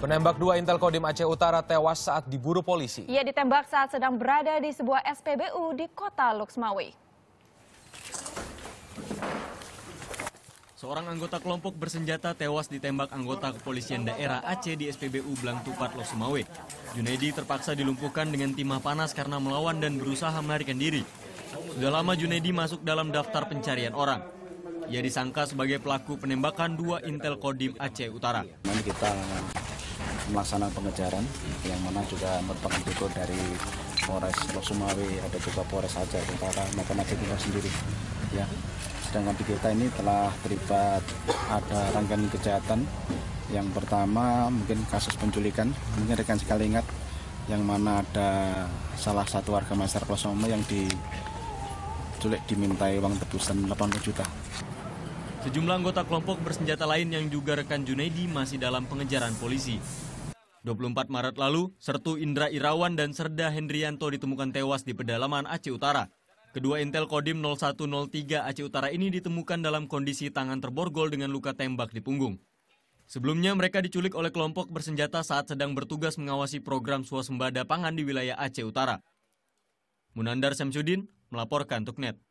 Penembak dua Intel Kodim Aceh Utara tewas saat diburu polisi. Ia ditembak saat sedang berada di sebuah SPBU di kota Luxmawi. Seorang anggota kelompok bersenjata tewas ditembak anggota kepolisian daerah Aceh di SPBU Blangtupat, Losemawe. Junedi terpaksa dilumpuhkan dengan timah panas karena melawan dan berusaha melarikan diri. Sudah lama Junedi masuk dalam daftar pencarian orang. Ia disangka sebagai pelaku penembakan dua Intel Kodim Aceh Utara. Kita melaksanakan pengejaran yang mana juga merupakan figur dari Polres Losumawi ada juga Polres Aceh Utara maupun Aceh Timur sendiri ya sedangkan di kita ini telah terlibat ada rangkaian kejahatan yang pertama mungkin kasus penculikan mungkin rekan sekali ingat yang mana ada salah satu warga masyarakat Losumawi Sumawi yang diculik dimintai uang tebusan 80 juta Sejumlah anggota kelompok bersenjata lain yang juga rekan Junaidi masih dalam pengejaran polisi. 24 Maret lalu, Sertu Indra Irawan dan Serda Hendrianto ditemukan tewas di pedalaman Aceh Utara. Kedua intel Kodim 0103 Aceh Utara ini ditemukan dalam kondisi tangan terborgol dengan luka tembak di punggung. Sebelumnya mereka diculik oleh kelompok bersenjata saat sedang bertugas mengawasi program swasembada pangan di wilayah Aceh Utara. Munandar Samsudin melaporkan untuk NET.